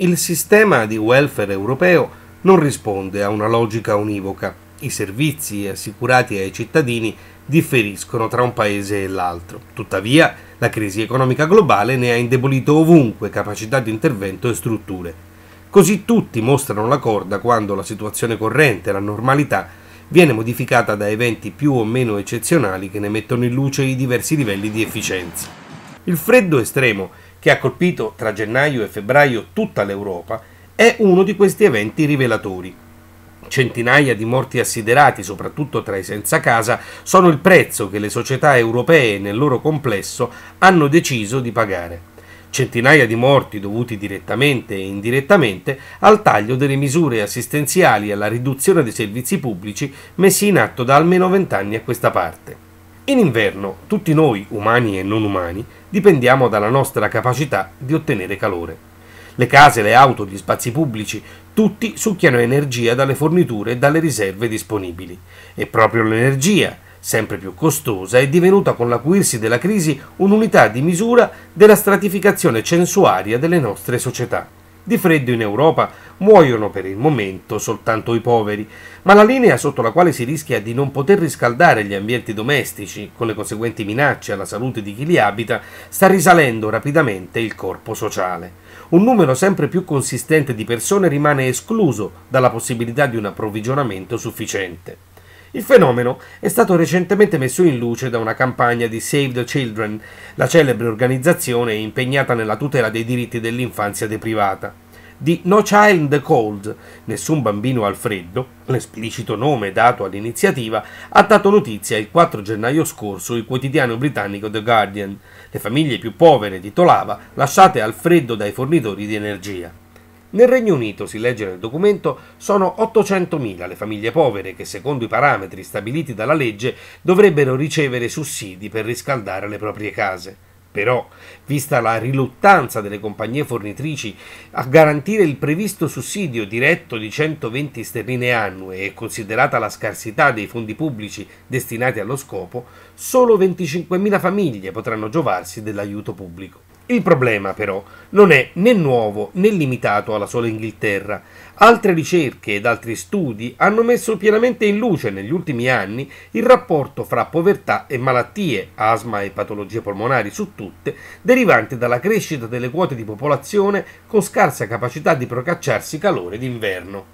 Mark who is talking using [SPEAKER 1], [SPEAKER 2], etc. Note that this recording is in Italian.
[SPEAKER 1] Il sistema di welfare europeo non risponde a una logica univoca. I servizi assicurati ai cittadini differiscono tra un paese e l'altro. Tuttavia, la crisi economica globale ne ha indebolito ovunque capacità di intervento e strutture. Così tutti mostrano la corda quando la situazione corrente, la normalità, viene modificata da eventi più o meno eccezionali che ne mettono in luce i diversi livelli di efficienza. Il freddo estremo che ha colpito tra gennaio e febbraio tutta l'Europa, è uno di questi eventi rivelatori. Centinaia di morti assiderati, soprattutto tra i senza casa, sono il prezzo che le società europee nel loro complesso hanno deciso di pagare. Centinaia di morti dovuti direttamente e indirettamente al taglio delle misure assistenziali e alla riduzione dei servizi pubblici messi in atto da almeno vent'anni a questa parte. In inverno tutti noi, umani e non umani, dipendiamo dalla nostra capacità di ottenere calore. Le case, le auto, gli spazi pubblici, tutti succhiano energia dalle forniture e dalle riserve disponibili. E proprio l'energia, sempre più costosa, è divenuta con l'acuirsi della crisi un'unità di misura della stratificazione censuaria delle nostre società di freddo in Europa muoiono per il momento soltanto i poveri, ma la linea sotto la quale si rischia di non poter riscaldare gli ambienti domestici, con le conseguenti minacce alla salute di chi li abita, sta risalendo rapidamente il corpo sociale. Un numero sempre più consistente di persone rimane escluso dalla possibilità di un approvvigionamento sufficiente. Il fenomeno è stato recentemente messo in luce da una campagna di Save the Children, la celebre organizzazione impegnata nella tutela dei diritti dell'infanzia deprivata. Di No Child in the Cold, Nessun bambino al freddo, l'esplicito nome dato all'iniziativa, ha dato notizia il 4 gennaio scorso il quotidiano britannico The Guardian, le famiglie più povere di Tolava lasciate al freddo dai fornitori di energia. Nel Regno Unito, si legge nel documento, sono 800.000 le famiglie povere che, secondo i parametri stabiliti dalla legge, dovrebbero ricevere sussidi per riscaldare le proprie case. Però, vista la riluttanza delle compagnie fornitrici a garantire il previsto sussidio diretto di 120 sterline annue e considerata la scarsità dei fondi pubblici destinati allo scopo, solo 25.000 famiglie potranno giovarsi dell'aiuto pubblico. Il problema però non è né nuovo né limitato alla sola Inghilterra. Altre ricerche ed altri studi hanno messo pienamente in luce negli ultimi anni il rapporto fra povertà e malattie, asma e patologie polmonari su tutte, derivante dalla crescita delle quote di popolazione con scarsa capacità di procacciarsi calore d'inverno.